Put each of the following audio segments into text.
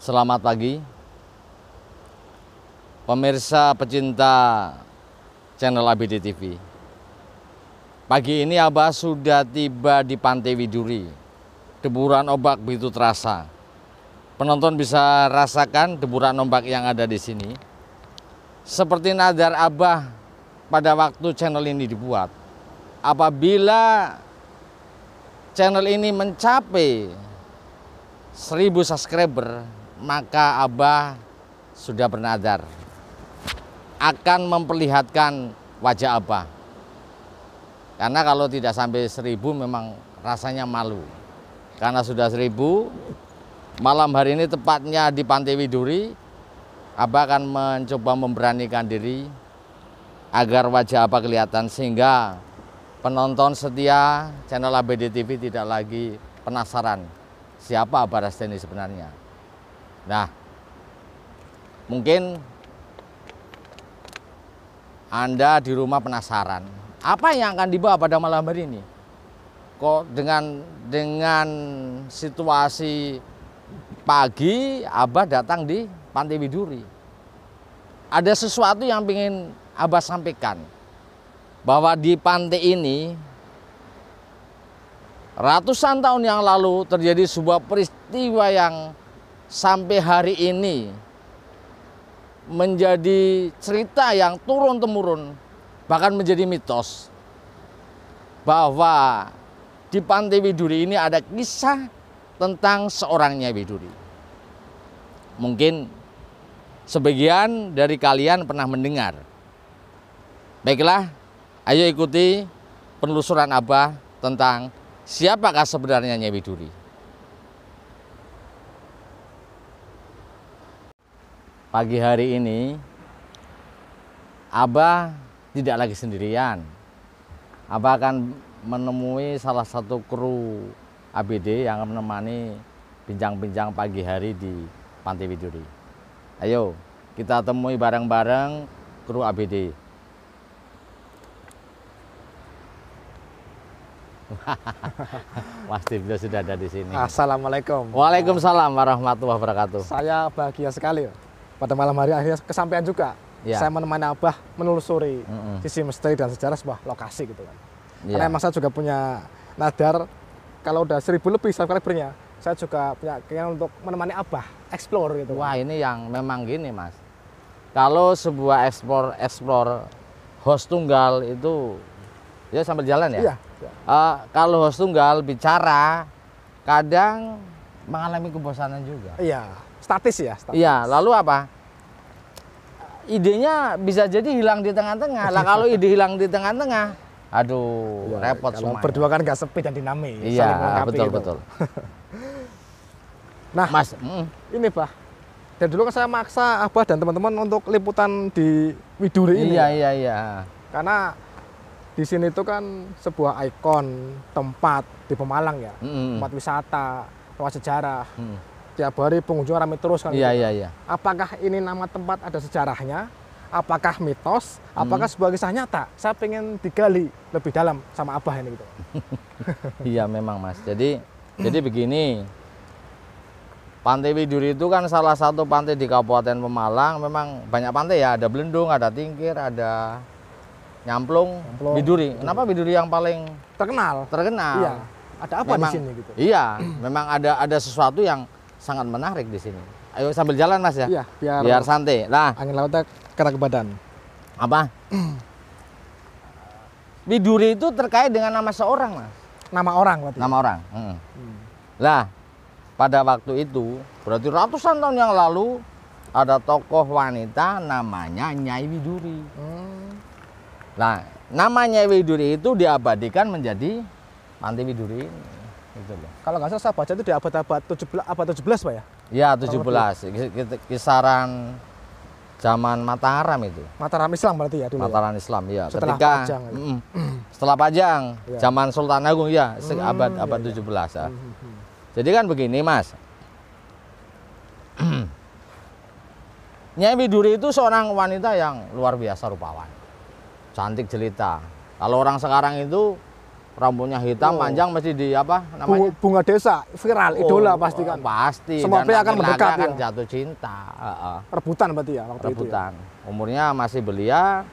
Selamat pagi Pemirsa pecinta channel ABD TV Pagi ini Abah sudah tiba di Pantai Widuri Deburan ombak begitu terasa Penonton bisa rasakan deburan ombak yang ada di sini Seperti nadar Abah pada waktu channel ini dibuat Apabila channel ini mencapai 1000 subscriber maka Abah sudah bernadar akan memperlihatkan wajah Abah. Karena kalau tidak sampai seribu memang rasanya malu. Karena sudah seribu, malam hari ini tepatnya di Pantai Widuri, Abah akan mencoba memberanikan diri agar wajah Abah kelihatan sehingga penonton setia channel ABD TV tidak lagi penasaran siapa Abah Rasteni sebenarnya. Nah, mungkin Anda di rumah penasaran, apa yang akan dibawa pada malam hari ini? Kok dengan dengan situasi pagi Abah datang di Pantai Widuri. Ada sesuatu yang ingin Abah sampaikan bahwa di pantai ini ratusan tahun yang lalu terjadi sebuah peristiwa yang sampai hari ini menjadi cerita yang turun-temurun, bahkan menjadi mitos bahwa di Pantai Widuri ini ada kisah tentang seorangnya Widuri. Mungkin sebagian dari kalian pernah mendengar. Baiklah, ayo ikuti penelusuran Abah tentang siapakah sebenarnya Nyai Widuri. pagi hari ini Abah tidak lagi sendirian. Abah akan menemui salah satu kru ABD yang menemani bincang-bincang pagi hari di Pantai Widuri. Ayo, kita temui bareng-bareng kru ABD. Mas Dibdo sudah ada di sini. Assalamualaikum. Waalaikumsalam warahmatullahi wabarakatuh. Saya bahagia sekali pada malam hari akhirnya kesampaian juga. Ya. Saya menemani Abah menelusuri mm-hmm. sisi misteri dan sejarah sebuah lokasi gitu kan. Ya. Karena emang saya juga punya nadar kalau udah seribu lebih subscribernya, saya juga punya keinginan untuk menemani Abah explore gitu. Wah, ini yang memang gini, Mas. Kalau sebuah explore explore host tunggal itu ya sambil jalan ya. Iya. Uh, kalau host tunggal bicara kadang mengalami kebosanan juga. Iya statis ya iya lalu apa idenya bisa jadi hilang di tengah-tengah lah kalau ide hilang di tengah-tengah aduh ya, repot semua berdua kan gak sepi dan dinamis iya betul gitu. betul nah mas mm. ini pak dan dulu kan saya maksa abah dan teman-teman untuk liputan di Widuri ini iya iya iya karena di sini itu kan sebuah ikon tempat di Pemalang ya, mm. tempat wisata, tempat sejarah. Mm tiap hari pengunjung ramai terus kan. Iya, gitu. iya, iya. Apakah ini nama tempat ada sejarahnya? Apakah mitos? Hmm. Apakah hmm. sebuah kisah nyata? Saya pengen digali lebih dalam sama Abah ini gitu. iya memang Mas. Jadi jadi begini. Pantai Widuri itu kan salah satu pantai di Kabupaten Pemalang. Memang banyak pantai ya, ada Belendung, ada Tingkir, ada Nyamplung, Nyamplung. Widuri. Kenapa Widuri yang paling terkenal? Terkenal. Iya. Ada apa memang, di sini gitu? Iya, memang ada ada sesuatu yang sangat menarik di sini. Ayo sambil jalan mas ya. Iya, biar, biar santai. Nah, angin lautnya kena ke badan. Apa? Biduri itu terkait dengan nama seorang mas. Nama orang berarti. Nama orang. Hmm. Hmm. Nah, pada waktu itu berarti ratusan tahun yang lalu ada tokoh wanita namanya Nyai Biduri. Hmm. Nah, namanya Nyai Widuri itu diabadikan menjadi Panti Biduri. ini. Gitu loh. Kalau nggak salah saya baca itu di abad-abad 17 abad 17 Pak ya? Iya, 17. Kisaran zaman Mataram itu. Mataram Islam berarti ya dulu. Ya? Mataram ya? Islam ya. Setelah Ketika Pajang. Mm, setelah Pajang, ya. zaman Sultan Agung iya. hmm, iya, iya. ya, hmm, abad abad ya, 17 ya. ya. Jadi kan begini, Mas. Nyai Widuri itu seorang wanita yang luar biasa rupawan. Cantik jelita. Kalau orang sekarang itu rambutnya hitam oh. panjang mesti di apa namanya bunga desa viral oh, idola pasti kan pasti semua pria akan mendekat ya. jatuh cinta uh, uh. rebutan berarti ya waktu rebutan itu ya? umurnya masih belia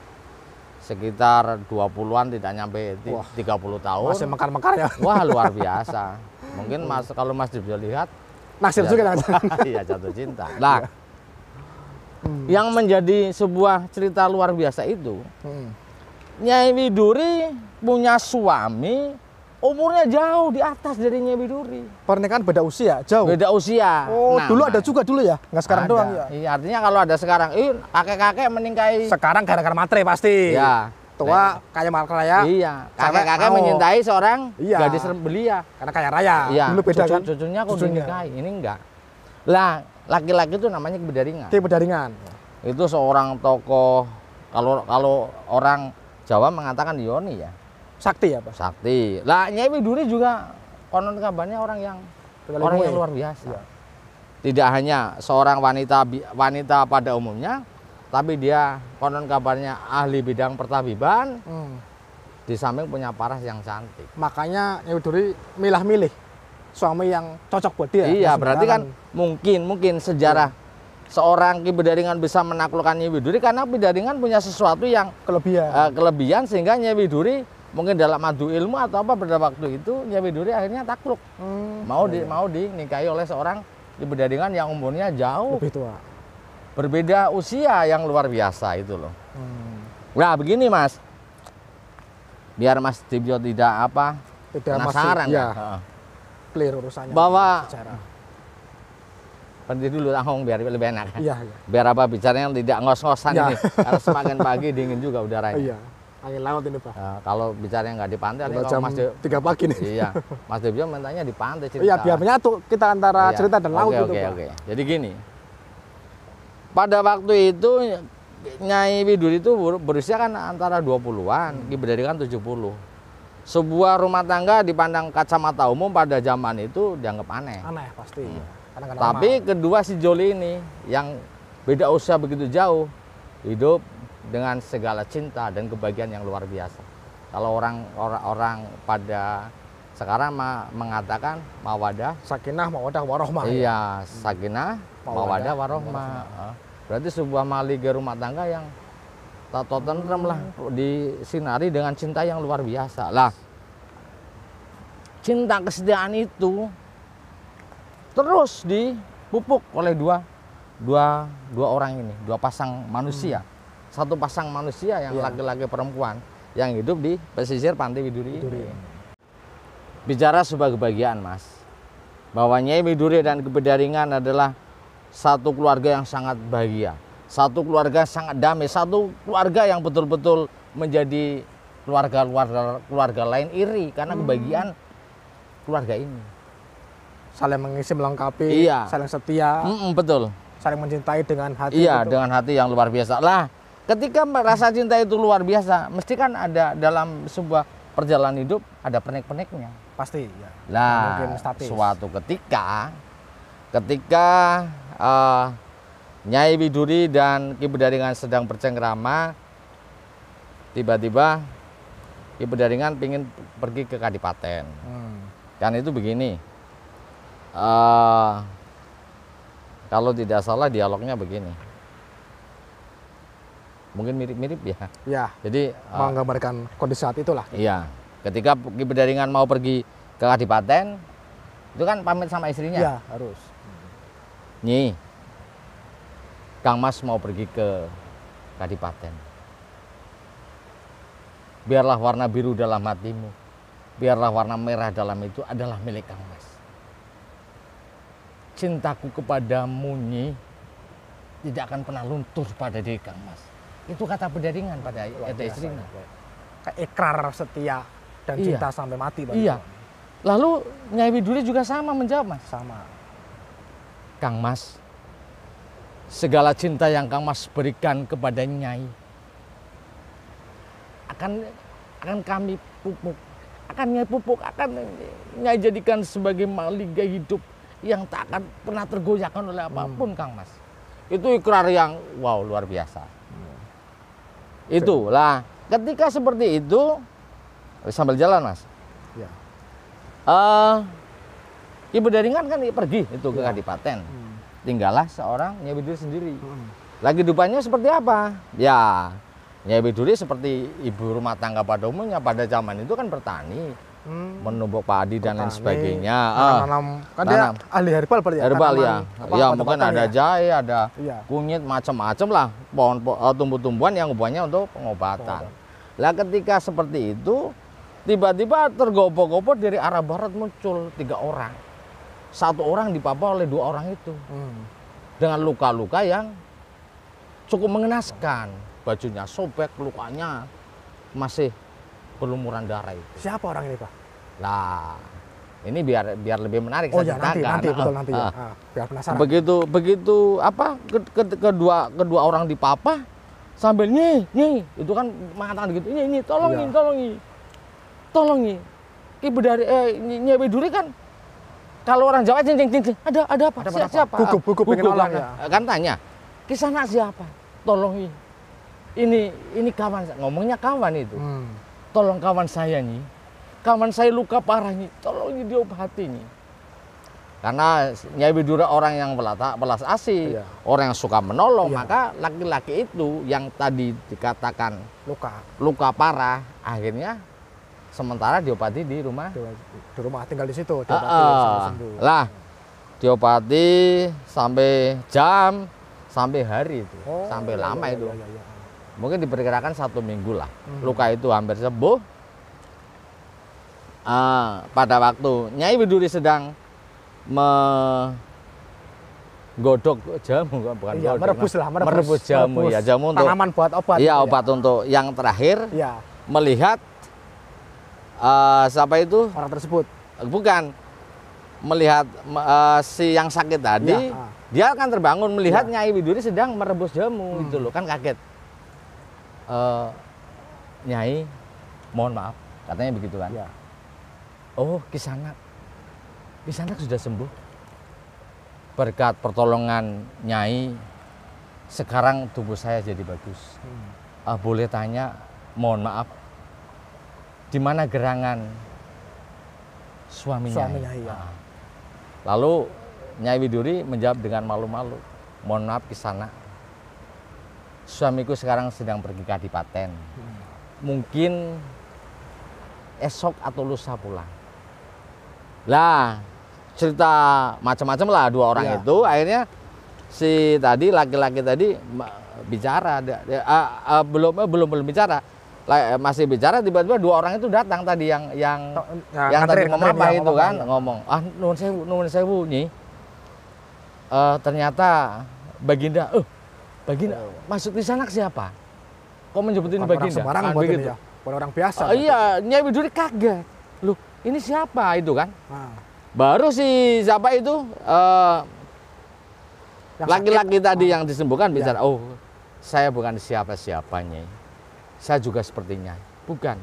sekitar 20-an tidak nyampe Wah, 30 tahun masih mekar mekar ya. wah luar biasa mungkin mas kalau mas bisa lihat naksir ya, juga kan iya jatuh cinta nah hmm. yang menjadi sebuah cerita luar biasa itu hmm. Nyai Widuri punya suami umurnya jauh di atas darinya Widuri. Pernikahan beda usia, jauh. Beda usia. Oh, nah, dulu nah. ada juga dulu ya, nggak sekarang ada. doang ya. Iya, artinya kalau ada sekarang, ih iya, kakek-kakek meningkai. Sekarang gara-gara materi pasti. Iya. Tua nah. kaya marka raya. Iya. Kakek-kakek oh. menyintai seorang iya. gadis belia karena kaya raya. Iya. Dulu beda Cucu, kan. Cucunya kok dinikahi, ini enggak. Lah, laki-laki itu namanya kebedaringan. Kebedaringan. Itu seorang tokoh kalau kalau orang Jawa mengatakan Yoni ya Sakti ya Pak? Sakti. Lah Nyai Widuri juga konon kabarnya orang yang Kali orang yang ya? luar biasa. iya. Tidak hanya seorang wanita wanita pada umumnya, tapi dia konon kabarnya ahli bidang pertabiban. Hmm. Di samping punya paras yang cantik. Makanya Nyai duri milah-milih suami yang cocok buat dia. Iya, berarti kan, kan mungkin mungkin sejarah iya seorang Ki Bedaringan bisa menaklukkan Nyi Widuri karena Bedaringan punya sesuatu yang kelebihan uh, kelebihan sehingga Nyai Widuri mungkin dalam madu ilmu atau apa pada waktu itu Nyai Widuri akhirnya takluk hmm. mau iya, di iya. mau dinikahi oleh seorang di yang umurnya jauh lebih tua berbeda usia yang luar biasa itu loh hmm. nah begini mas biar mas Tibio tidak apa tidak penasaran masih, ya, ya. clear urusannya bahwa secara. berhenti dulu tanggung biar lebih enak ya, ya. biar apa bicaranya tidak ngos-ngosan ya. ini harus semakin pagi dingin juga udaranya ya angin laut ini pak ya, kalau bicara yang nggak di pantai kalau jam tiga tiga pagi nih iya Mas Debio mintanya di pantai cerita iya biar menyatu kita antara iya. cerita dan laut okay, itu okay, pak okay. jadi gini pada waktu itu Nyai Widur itu berusia kan antara 20-an, hmm. dari tujuh puluh. Sebuah rumah tangga dipandang kacamata umum pada zaman itu dianggap aneh. Aneh pasti. Hmm. Tapi kedua si Joli ini yang beda usia begitu jauh hidup dengan segala cinta dan kebahagiaan yang luar biasa. Kalau orang orang, pada sekarang ma mengatakan mawadah, sakinah, mawadah, warohmah. Ya? Iya, ya? sakinah, mawadah, mawadah warohmah. Berarti sebuah mali rumah tangga yang tato tentrem lah disinari dengan cinta yang luar biasa lah. Cinta kesetiaan itu terus dipupuk oleh dua dua dua orang ini, dua pasang manusia. Hmm satu pasang manusia yang iya. laki-laki yeah. perempuan yang hidup di pesisir pantai Widuri. Widuri. Ini. Bicara sebuah kebahagiaan, Mas. Bahwa Nyai Widuri dan Kebedaringan adalah satu keluarga yang sangat bahagia, satu keluarga yang sangat damai, satu keluarga yang betul-betul menjadi keluarga keluarga keluarga lain iri karena hmm. kebahagiaan keluarga ini. Saling mengisi melengkapi, iya. saling setia. Mm -mm, betul saling mencintai dengan hati iya betul. Gitu. dengan hati yang luar biasa lah Ketika merasa cinta itu luar biasa, mesti kan ada dalam sebuah perjalanan hidup ada penik-peniknya. Pasti. Ya. Nah, suatu ketika, ketika uh, Nyai Widuri dan Ki Bedaringan sedang bercengkrama, tiba-tiba Ki Bedaringan ingin pergi ke Kadipaten. Hmm. Kan itu begini. Uh, kalau tidak salah dialognya begini mungkin mirip-mirip ya. Ya. Jadi eh, menggambarkan uh, kondisi saat itulah. Iya. Ketika Ki Pendaringan mau pergi ke Kadipaten, itu kan pamit sama istrinya. Iya, harus. Nyi, Kang Mas mau pergi ke Kadipaten. Biarlah warna biru dalam hatimu, biarlah warna merah dalam itu adalah milik Kang Mas. Cintaku kepadamu, Nyi, tidak akan pernah luntur pada diri Kang Mas itu kata pendaringan pada ada istrinya. Ikrar setia dan iya. cinta sampai mati. Bagi iya. Lalu Nyai Widuri juga sama menjawab mas. Sama. Kang Mas, segala cinta yang Kang Mas berikan kepada Nyai akan akan kami pupuk akan nyai pupuk akan nyai jadikan sebagai maliga hidup yang tak akan pernah tergoyahkan oleh apapun hmm. Kang Mas. Itu ikrar yang wow luar biasa itu lah ketika seperti itu eh, sambil jalan mas ya. uh, ibu daringan kan pergi itu ke ya. kadipaten hmm. tinggallah seorang Nyai Duri sendiri hmm. lagi dupanya seperti apa ya Nyai Duri seperti ibu rumah tangga pada umumnya pada zaman itu kan bertani hmm. menumbuk padi dan lain sebagainya. Tanam, ah, tanam. Kan tanam. dia ahli herbal berarti ya, Herbal ya. ya mungkin ada ya? jahe, ada ya. kunyit macam-macam lah pohon eh, tumbuh-tumbuhan yang hubungannya untuk pengobatan. Pohon. Lah ketika seperti itu tiba-tiba tergopoh-gopoh dari arah barat muncul tiga orang. Satu orang dipapa oleh dua orang itu. Hmm. Dengan luka-luka yang cukup mengenaskan. Bajunya sobek, lukanya masih berlumuran darah itu. Siapa orang ini, Pak? Nah, ini biar biar lebih menarik oh, saya ya, Nanti, nanti, betul, nanti ya. Ah. Ah, biar penasaran. Begitu begitu apa kedua kedua orang di papa sambil nyi nyi itu kan mengatakan gitu nyi nyi tolongin ya. tolongin tolongin ki bedari eh nyi duri kan kalau orang Jawa cing cing cing ada ada apa ada siapa, siapa? gugup gugup pengen kan? ya. Eh, kan tanya ki sana siapa tolongin ini ini kawan ngomongnya kawan itu hmm. tolong kawan saya nyi kawan saya luka parah ini, tolong nih. karena Nyai Widura orang yang pelata, pelas asih, iya. orang yang suka menolong, iya. maka laki-laki itu yang tadi dikatakan luka luka parah, akhirnya sementara diobati di rumah di, rumah tinggal di situ diobati uh, lah diobati sampai jam sampai hari itu oh, sampai iya, lama iya, itu iya, iya, iya. mungkin diperkirakan satu minggu lah hmm. luka itu hampir sembuh uh, pada waktu Nyai Widuri sedang menggodok jamu bukan ya, godok, merebus lah merebus, merebus jamu ya, merebus ya jamu untuk tanaman buat obat ya obat ya. untuk yang terakhir ya. melihat uh, siapa itu orang tersebut bukan melihat uh, si yang sakit tadi ya, uh. dia akan terbangun melihat ya. Nyai Widuri sedang merebus jamu hmm. gitu loh kan kaget uh, Nyai mohon maaf katanya begitu kan ya oh Kisanak Kisanak sudah sembuh berkat pertolongan Nyai sekarang tubuh saya jadi bagus hmm. uh, boleh tanya mohon maaf di mana gerangan suami, suami Nyai, ya. Uh. lalu Nyai Widuri menjawab dengan malu-malu mohon maaf Kisanak suamiku sekarang sedang pergi ke Adipaten. Hmm. Mungkin esok atau lusa pulang. Lah, cerita macam-macam lah dua orang ya. itu akhirnya si tadi laki-laki tadi bicara uh, uh, belum uh, belum belum bicara eh, masih bicara tiba-tiba dua orang itu datang tadi yang yang oh, eh, ya, yang ngantri, tadi apa itu ngomong kan ngomong ah nuwun sewu nuwun sewu nyi uh, ternyata baginda eh uh, baginda oh. masuk di sana siapa kok menyebutin baginda orang sembarang kan, begitu. ya orang biasa uh, iya nyai widuri kaget ini siapa itu kan? Nah. Baru si siapa itu eh, laki-laki uh, tadi oh. yang disembuhkan bisa. ya. oh saya bukan siapa-siapanya, saya juga sepertinya, bukan.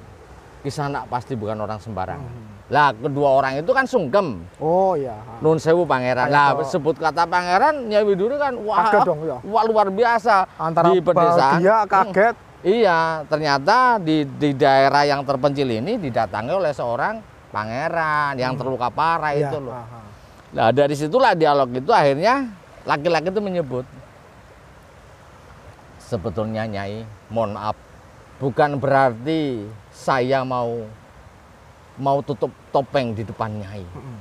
Kisah anak pasti bukan orang sembarangan. Hmm. Lah kedua orang itu kan sungkem. Oh iya. Nun sewu pangeran. Lah sebut kata pangeran Nyai Widuri kan wah, kaget dong, ya. wah luar biasa Antara di pedesaan. Dia hmm. kaget. Hmm, iya, ternyata di di daerah yang terpencil ini didatangi oleh seorang pangeran yang hmm. terluka parah ya, itu loh. Nah dari situlah dialog itu akhirnya laki-laki itu menyebut sebetulnya Nyai, mohon maaf, bukan berarti saya mau mau tutup topeng di depan Nyai. Hmm.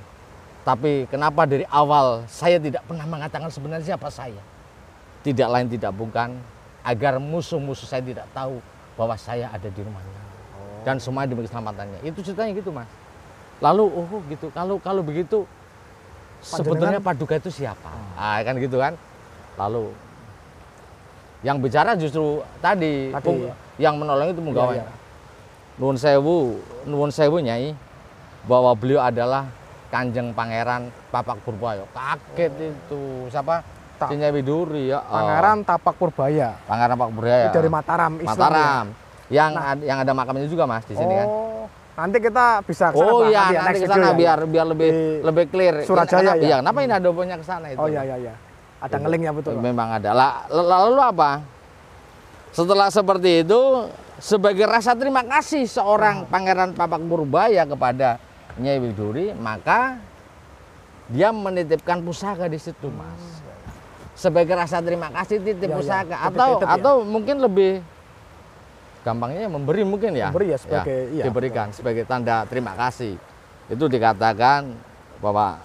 Tapi kenapa dari awal saya tidak pernah mengatakan sebenarnya siapa saya? Tidak lain tidak bukan agar musuh-musuh saya tidak tahu bahwa saya ada di rumahnya. Oh. Dan semua demi keselamatannya. Itu ceritanya gitu, Mas lalu oh, oh gitu kalau kalau begitu Pak sebetulnya paduka itu siapa oh. ah. kan gitu kan lalu yang bicara justru tadi, tadi. Pung, yang menolong itu munggawa iya, ya, ya. nuwun sewu nuwun sewu nyai bahwa beliau adalah kanjeng pangeran papak purbaya kaget oh. itu siapa Ta Cinya Widuri ya. Pangeran Tapak Purbaya. Pangeran Tapak Purbaya. Itu dari Mataram, Islam. Mataram. Ya? Yang nah. ad, yang ada makamnya juga Mas di sini kan? oh. kan. Nanti kita bisa kesana, Oh iya, nanti, ya, nanti ke ya. biar biar lebih Di lebih clear. Surajaya iya, ya. Iya, kenapa ini ada punya ke sana itu? Oh iya iya ya Ada iya. ngeling ya betul. Memang ada. Lalu apa? Setelah seperti itu, sebagai rasa terima kasih seorang hmm. Pangeran Papak Purbaya kepada Nyai Widuri, maka dia menitipkan pusaka di situ, Mas. Hmm. Sebagai rasa terima kasih titip ya, pusaka ya. atau titip, atau mungkin lebih gampangnya ya memberi mungkin ya. Memberi ya sebagai ya, iya, diberikan iya. sebagai tanda terima kasih. Itu dikatakan bahwa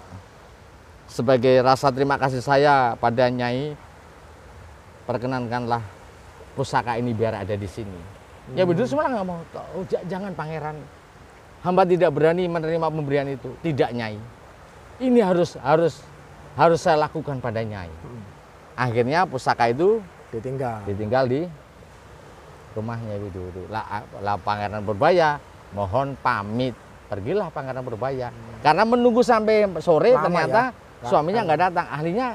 sebagai rasa terima kasih saya pada Nyai perkenankanlah pusaka ini biar ada di sini. Ya, hmm. Ya betul semua nggak mau. Oh, jangan pangeran. Hamba tidak berani menerima pemberian itu. Tidak Nyai. Ini harus harus harus saya lakukan pada Nyai. Hmm. Akhirnya pusaka itu ditinggal. Ditinggal di rumahnya Widodo. Lah, ah, la Pangeran Berbaya mohon pamit pergilah Pangeran Berbaya hmm. karena menunggu sampai sore Lama ternyata ya? suaminya nggak datang ahlinya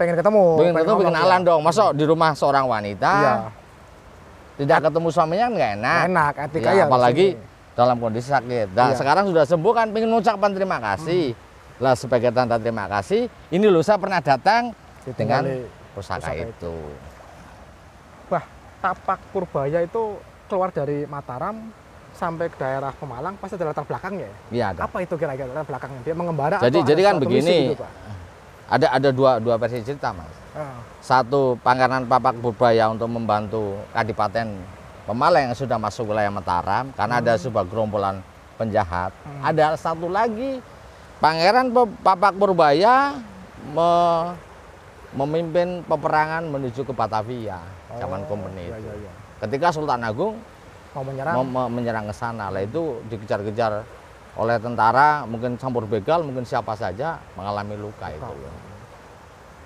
pengen ketemu pengen ketemu pengen kenalan ya. dong masuk di rumah seorang wanita ya. tidak ketemu suaminya kan nggak enak enak etika ya, ya apalagi dalam kondisi sakit dan nah, ya. sekarang sudah sembuh kan pengen mengucapkan terima hmm. kasih hmm. lah sebagai tanda terima kasih ini lusa pernah datang Ditinggali dengan pusaka, pusaka itu. itu tapak Purbaya itu keluar dari Mataram sampai ke daerah Pemalang pasti ada latar belakangnya ya? Iya ada. Apa itu kira-kira latar belakangnya? Dia mengembara Jadi atau jadi kan begini. Gitu, ada ada dua dua versi cerita, Mas. Uh. Satu Pangkalan Papak Purbaya untuk membantu Kadipaten Pemalang yang sudah masuk wilayah Mataram karena hmm. ada sebuah gerombolan penjahat. Hmm. Ada satu lagi Pangeran Papak Purbaya me memimpin peperangan menuju ke Batavia oh, zaman kompeni iya, iya, iya. Ketika Sultan Agung mau menyerang, mau menyerang ke sana, lah itu dikejar-kejar oleh tentara, mungkin campur begal, mungkin siapa saja mengalami luka, luka. itu. Ya.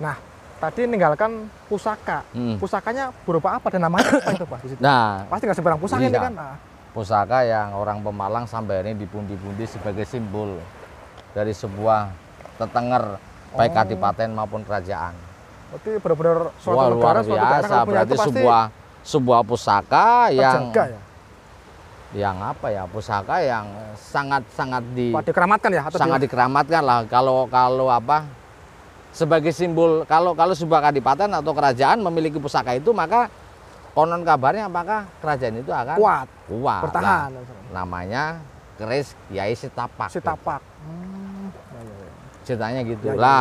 Nah, tadi meninggalkan pusaka. Hmm. Pusakanya berupa apa dan namanya apa itu Pak? Nah, pasti nggak sebarang pusaka ini iya. kan. Nah. Pusaka yang orang Pemalang sampai ini dipundi-pundi sebagai simbol dari sebuah tetenger baik oh. kadipaten maupun kerajaan. Berarti benar-benar suatu Wah, negara, luar biasa. Suatu negara berarti sebuah sebuah pusaka yang ya? yang apa ya pusaka yang sangat sangat di dikeramatkan ya atau sangat di... dikeramatkan lah kalau kalau apa sebagai simbol kalau kalau sebuah kadipaten atau kerajaan memiliki pusaka itu maka konon kabarnya apakah kerajaan itu akan kuat kuat bertahan nah, namanya keris Kiai Sitapak Sitapak gitu. hmm. ceritanya gitu ya, ya. ya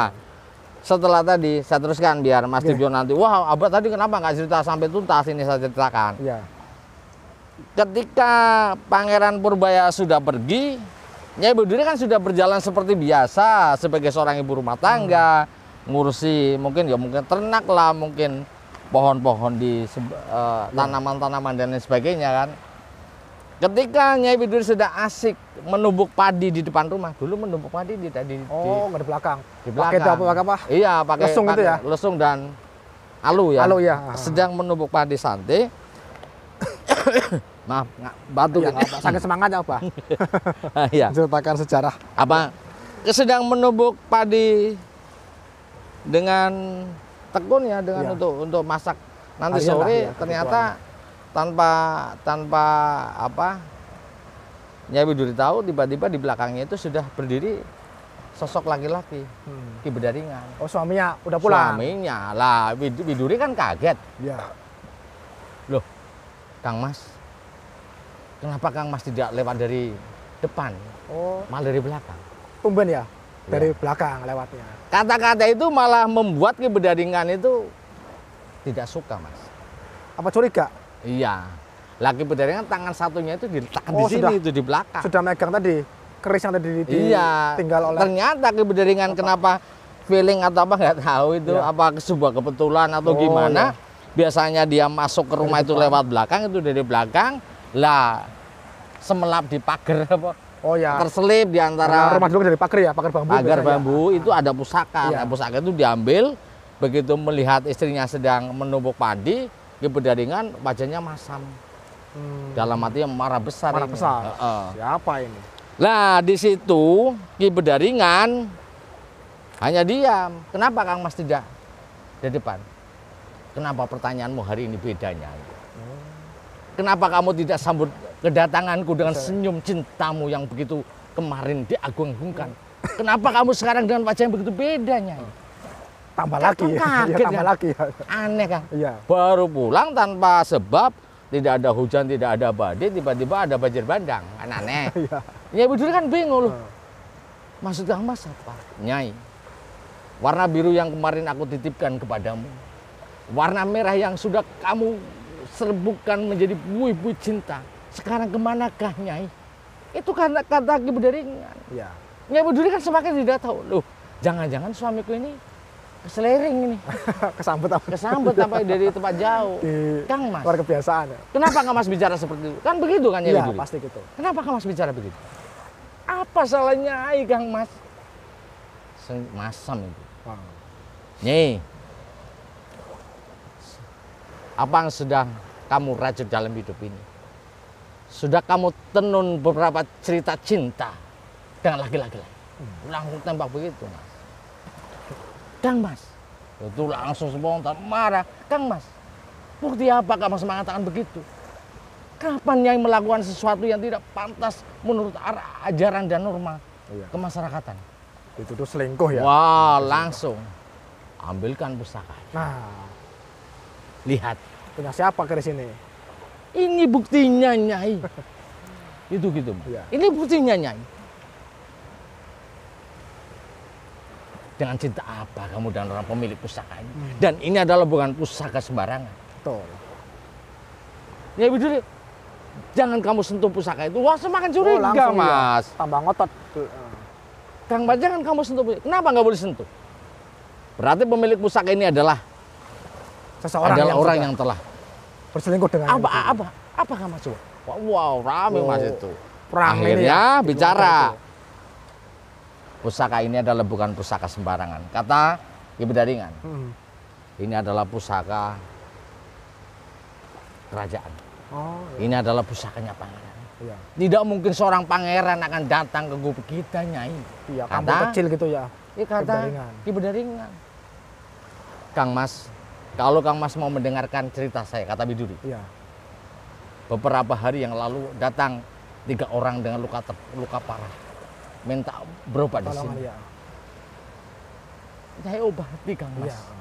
setelah tadi saya teruskan biar Mas yeah. Dibyo nanti wah abah tadi kenapa nggak cerita sampai tuntas ini saya ceritakan yeah. ketika Pangeran Purbaya sudah pergi Nyai diri kan sudah berjalan seperti biasa sebagai seorang ibu rumah tangga hmm. ngurusi mungkin ya mungkin ternak lah mungkin pohon-pohon di eh, iya. tanaman-tanaman uh, yeah. dan lain sebagainya kan Ketika Nyai Widuri sudah asik menumbuk padi di depan rumah, dulu menumbuk padi di tadi Oh, di, di belakang. Di belakang. Pakai apa pakai apa? Iya, pakai lesung itu ya. Lesung dan alu ya. Alu ya. Sedang menumbuk padi santai. Maaf, nggak batu ya, apa, sakit semangat apa? Ya, ah, iya. Ceritakan sejarah. Apa? Sedang menumbuk padi dengan tekun ya dengan ya. untuk untuk masak nanti Harian sore ya, ternyata tanpa tanpa apa Nyai Widuri tahu tiba-tiba di belakangnya itu sudah berdiri sosok laki-laki hmm. Ki Bedaringan. Oh suaminya udah pulang. Suaminya lah Widuri kan kaget. Ya. Loh, Kang Mas, kenapa Kang Mas tidak lewat dari depan? Oh. Malah dari belakang. Tumben ya, iya. dari ya. belakang lewatnya. Kata-kata itu malah membuat Ki Bedaringan itu tidak suka Mas. Apa curiga? Iya. Laki kan tangan satunya itu diletakkan oh, di sini sudah, itu di belakang. Sudah megang tadi keris yang tadi iya. tinggal oleh. Ternyata laki kan kenapa feeling atau apa nggak tahu itu iya. apa sebuah kebetulan atau oh, gimana. Iya. Biasanya dia masuk ke rumah dari itu depan. lewat belakang itu dari belakang lah semelap di pagar Oh ya. Terselip di antara nah, rumah dulu kan dari pagar ya, pagar bambu. Pagar bambu ya. itu ada pusaka. Nah, iya. Nah, pusaka itu diambil begitu melihat istrinya sedang menumpuk padi, di pedaringan wajahnya masam. Hmm. Dalam artinya marah besar marah ini. besar. Uh, uh. Siapa ini? Nah, di situ Ki hanya diam. Kenapa Kang Mas tidak di depan? Kenapa pertanyaanmu hari ini bedanya? Hmm. Kenapa kamu tidak sambut kedatanganku dengan Saya. senyum cintamu yang begitu kemarin diagung-agungkan? Hmm. Kenapa kamu sekarang dengan wajah yang begitu bedanya? Hmm tambah lagi ya, kaget, ya, tambah kan? lagi aneh kan iya. baru pulang tanpa sebab tidak ada hujan tidak ada badai tiba-tiba ada banjir bandang kan aneh iya. ya kan bingung loh maksud kang mas apa nyai warna biru yang kemarin aku titipkan kepadamu warna merah yang sudah kamu serbukan menjadi buih-buih cinta sekarang kemanakah nyai itu karena kata, kata kibedaringan iya. ya. nyai beduri kan semakin tidak tahu loh jangan-jangan suamiku ini Keselering ini. Kesambet apa? Kesambet apa dari tempat jauh. Di Kang Mas. Luar kebiasaan ya. Kenapa Kang Mas bicara seperti itu? Kan begitu kan ya? Iya pasti gitu. Kenapa Kang Mas bicara begitu? Apa salahnya ai Kang Mas? Masam itu. Nih. Apa yang sedang kamu rajut dalam hidup ini? Sudah kamu tenun beberapa cerita cinta dengan laki-laki lain. Hmm. Langsung tembak begitu. Mas. Kang Mas. Itu langsung spontan marah. Kang Mas, bukti apa Kang Mas mengatakan begitu? Kapan yang melakukan sesuatu yang tidak pantas menurut arah ajaran dan norma iya. kemasyarakatan? Itu tuh selingkuh ya. Wah, wow, langsung ambilkan pusaka. Nah, lihat. Punya siapa ke sini? Ini buktinya, Nyai. itu gitu, Mas. Iya. Ini buktinya, Nyai Dengan cinta apa kamu dan orang pemilik pusaka ini? Hmm. Dan ini adalah bukan pusaka sembarangan. Betul. Ya betul. Jangan kamu sentuh pusaka itu. Wah semakin oh, curiga oh, mas. Ya. Tambah ngotot. Kang Mas jangan kamu sentuh. Kenapa nggak boleh sentuh? Berarti pemilik pusaka ini adalah seseorang adalah yang orang yang telah berselingkuh dengan apa apa apa apa kamu coba? Wow, wow rame oh. mas itu. Perang Akhirnya ini ya. bicara. Itu pusaka ini adalah bukan pusaka sembarangan. Kata Ibu Daringan, hmm. ini adalah pusaka kerajaan. Oh, iya. Ini adalah pusakanya pangeran. Iya. Tidak mungkin seorang pangeran akan datang ke gubuk kita, Nyai. Iya, kata, kecil gitu ya. Iya, kata Ibu Daringan. Kang Mas, kalau Kang Mas mau mendengarkan cerita saya, kata Biduri. Iya. Beberapa hari yang lalu datang tiga orang dengan luka ter, luka parah minta berobat di sini. Ya. Saya obati Kang iya, Mas. Ya.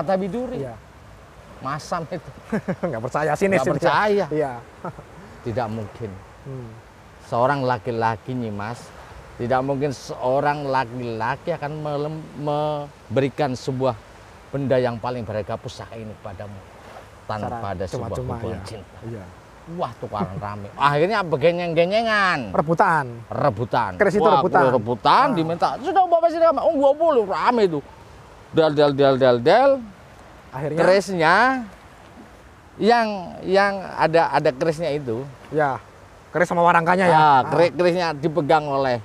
Kata Biduri. Ya. Masam itu. Gak percaya sini gak percaya. Ya. Tidak mungkin. Hmm. Seorang laki-laki nih Mas, tidak mungkin seorang laki-laki akan memberikan sebuah benda yang paling berharga pusaka ini padamu tanpa Cara, ada sebuah hubungan ya. cinta. Ya. Wah tukaran rame. Akhirnya begenyeng genyengan Rebutan. Rebutan. Kres itu Wah, rebutan. rebutan ah. diminta. Sudah bapak sini rame. Oh gua rame itu. Del del del del del. Akhirnya. Kresnya yang yang ada ada kresnya itu. Ya. Keris sama warangkanya ya. Ah, ah. kres, dipegang oleh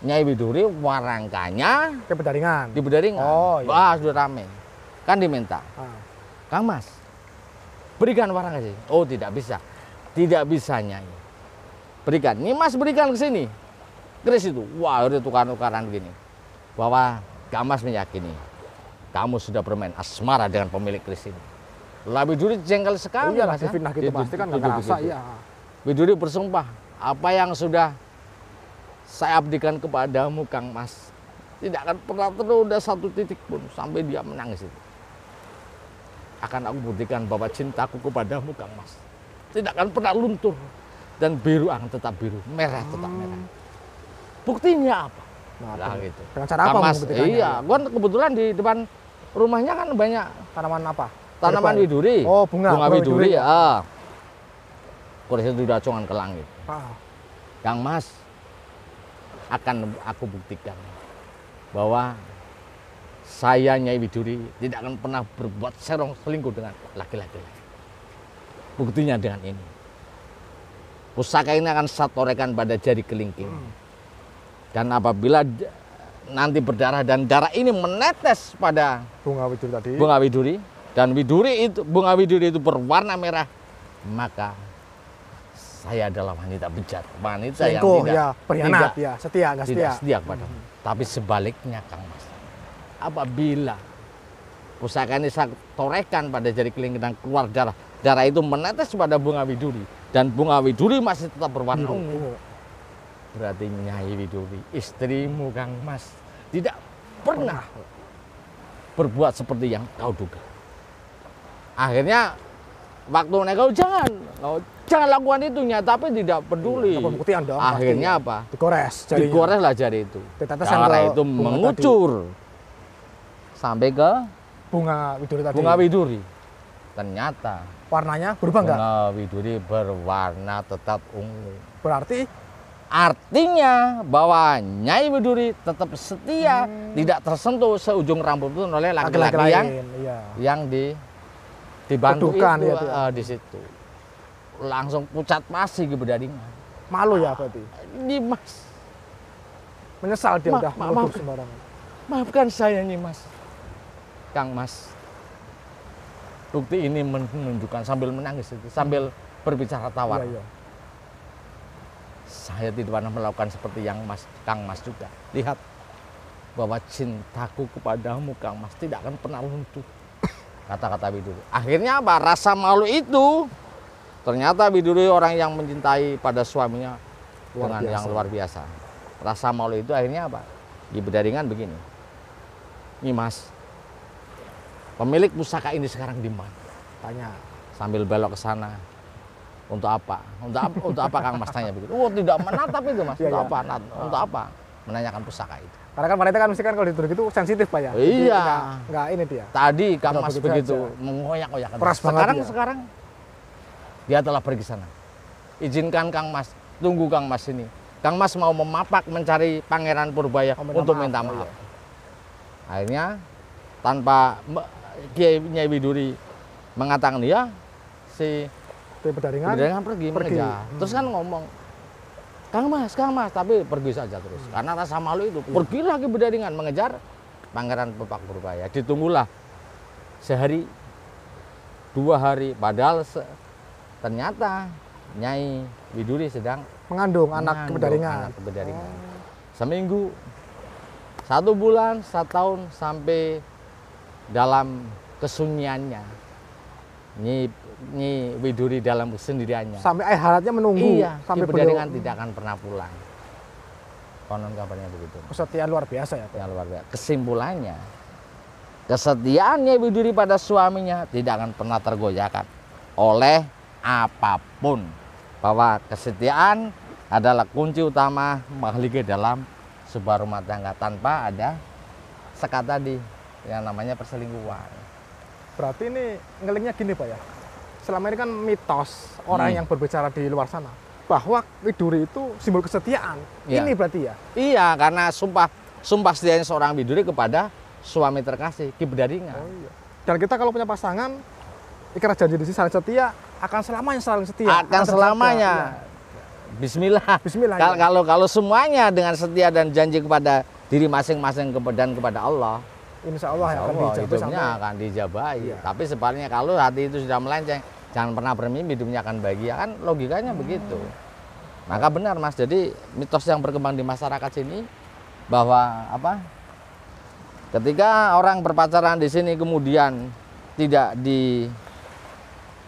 Nyai Widuri warangkanya. Ke Bedaringan. Di Bedaringan. Oh iya. Wah sudah rame. Kan diminta. Ah. Kang Mas, berikan warang aja. Oh tidak bisa tidak bisa nyanyi. Berikan. Ini mas berikan ke sini. Ke itu, Wah, udah tukaran tukaran gini. Bahwa Gamas meyakini kamu sudah bermain asmara dengan pemilik kris ini. Lebih dulu jengkel sekali. Oh, iya, fitnah ya. gitu pasti kan nggak rasa ya. Biduri bersumpah, apa yang sudah saya abdikan kepadamu Kang Mas, tidak akan pernah terunda satu titik pun sampai dia menangis itu. Akan aku buktikan bahwa cintaku kepadamu Kang Mas tidak akan pernah luntur dan biru akan ah, tetap biru, merah tetap hmm. merah. Buktinya apa? Nah, nah gitu. Dengan cara apa Kamas, Iya, gua kebetulan di depan rumahnya kan banyak tanaman apa? Tanaman widuri. Oh, bunga. Bunga, bunga widuri, ya. Kursi sudah dacongan ke langit. Ah. Kang Mas akan aku buktikan bahwa saya Nyai Widuri tidak akan pernah berbuat serong selingkuh dengan laki-laki lain. -laki. Buktinya dengan ini. Pusaka ini akan saya pada jari kelingking. Hmm. Dan apabila nanti berdarah dan darah ini menetes pada bunga widuri tadi. Bunga widuri dan widuri itu bunga widuri itu berwarna merah, maka saya adalah wanita bejat, wanita Selingkuh, yang tidak ya, perianat, tidak, ya, setia, tidak setia. setia kepada hmm. Tapi sebaliknya Kang Mas, apabila pusaka ini saya torekan pada jari kelingking dan keluar darah, Darah itu menetes pada bunga widuri dan bunga widuri masih tetap berwarna iya, ungu. Iya. Berarti Nyai Widuri, istrimu Kang Mas, tidak pernah berbuat seperti yang kau duga. Akhirnya waktu nego jangan, no, jangan lakukan itu tapi tidak peduli. Iya, Akhirnya apa? Digores Digores lah jari itu. Darah itu mengucur sampai ke bunga widuri tadi. Bunga widuri. Ternyata warnanya berubah nggak? Warna widuri berwarna tetap ungu. Berarti? Artinya bahwa Nyai Widuri tetap setia, hmm. tidak tersentuh seujung rambut pun oleh laki-laki yang iya. yang di dibantu Kedukan, itu, ya, itu. Uh, di situ. Langsung pucat pasi gitu dari Malu ya berarti? Ini mas Menyesal dia ma udah maafkan, sembarangan. Maafkan saya nih Mas. Kang Mas. Lukti ini menunjukkan sambil menangis itu, sambil hmm. berbicara tawar. Ya, ya. Saya tidak pernah melakukan seperti yang Mas Kang Mas juga. Lihat bahwa cintaku kepadamu Kang Mas tidak akan pernah luntur. Kata-kata Biduri. Akhirnya apa? Rasa malu itu ternyata Biduri orang yang mencintai pada suaminya luar dengan biasa. yang luar biasa. Rasa malu itu akhirnya apa? Ibu Daringan begini. Nih Mas, pemilik pusaka ini sekarang di mana? Tanya sambil belok ke sana. Untuk apa? Untuk apa, untuk apa Kang Mas tanya begitu? Oh tidak menatap itu Mas. Iya, untuk iya. apa? Untuk apa? Menanyakan pusaka itu. Karena kan wanita kan mesti kan kalau ditutup itu sensitif pak ya. Iya. Enggak ini dia. Tadi Kang Mas begitu mengoyak-oyak. Sekarang dia. sekarang dia telah pergi sana. Izinkan Kang Mas, tunggu Kang Mas ini. Kang Mas mau memapak mencari Pangeran Purbaya oh, minta untuk oh, maaf. minta maaf. Akhirnya tanpa Kiai Nyai Widuri mengatakan dia ya, si Pedaringan, Pedaringan pergi, pergi. Mengejar. Hmm. Terus kan ngomong, Kang Mas, Kang Mas, tapi pergi saja terus. Hmm. Karena rasa malu itu, iya. pergi lagi Bedaringan mengejar Pangeran Pepak Purbaya. Ditunggulah sehari, dua hari. Padahal se ternyata Nyai Widuri sedang mengandung, mengandung anak Bedaringan. Anak Seminggu, satu bulan, satu tahun sampai dalam kesunyiannya Nyi, Nyi Widuri dalam kesendiriannya sampai eh, harapnya menunggu iya, sampai beliau tidak akan pernah pulang konon kabarnya begitu kesetiaan luar biasa ya kesetiaan luar biasa kesimpulannya kesetiaannya Widuri pada suaminya tidak akan pernah tergoyahkan oleh apapun bahwa kesetiaan adalah kunci utama mahligai dalam sebuah rumah tangga tanpa ada sekat tadi yang namanya perselingkuhan. Berarti ini ngelingnya gini Pak ya, selama ini kan mitos orang hmm. yang berbicara di luar sana bahwa Widuri itu simbol kesetiaan. Ya. Ini berarti ya? Iya, karena sumpah sumpah setianya seorang Widuri kepada suami terkasih, Ki Oh, iya. Dan kita kalau punya pasangan, ikrar janji di sini saling setia, akan selamanya saling setia. Akan, akan selamanya. Iya. Bismillah. Bismillah. Kalau, ya. kalau semuanya dengan setia dan janji kepada diri masing-masing dan kepada Allah, insya Allah, insya Allah akan hidupnya sampai... akan dijabai. Ya. Tapi sebaliknya kalau hati itu sudah melenceng, jangan pernah bermimpi hidupnya akan bahagia kan logikanya hmm. begitu. Maka benar Mas, jadi mitos yang berkembang di masyarakat sini bahwa apa? Ketika orang berpacaran di sini kemudian tidak di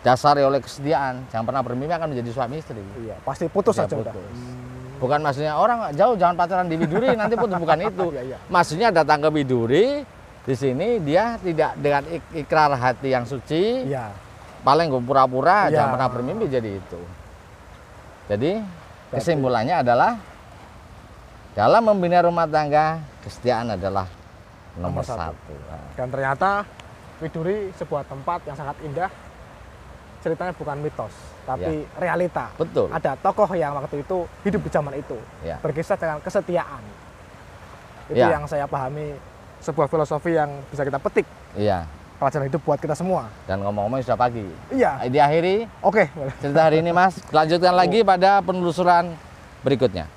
dasari oleh kesediaan, jangan pernah bermimpi akan menjadi suami istri. Iya, pasti putus saja iya, Hmm. Bukan maksudnya orang jauh jangan pacaran di Widuri nanti putus bukan itu. Iya, iya. Maksudnya datang ke Widuri di sini dia tidak dengan ik ikrar hati yang suci. Ya. Paling gue pura-pura ya. jangan pernah bermimpi jadi itu. Jadi kesimpulannya adalah dalam membina rumah tangga kesetiaan adalah nomor, nomor satu. satu. Nah. Dan ternyata Widuri sebuah tempat yang sangat indah. Ceritanya bukan mitos, tapi ya. realita. Betul. Ada tokoh yang waktu itu hidup di zaman itu, ya. berkisah dengan kesetiaan. Itu ya. yang saya pahami sebuah filosofi yang bisa kita petik. Iya. Pelajaran itu buat kita semua. Dan ngomong-ngomong sudah pagi. Iya. Diakhiri. Oke. Okay. Cerita hari ini Mas. Lanjutkan lagi pada penelusuran berikutnya.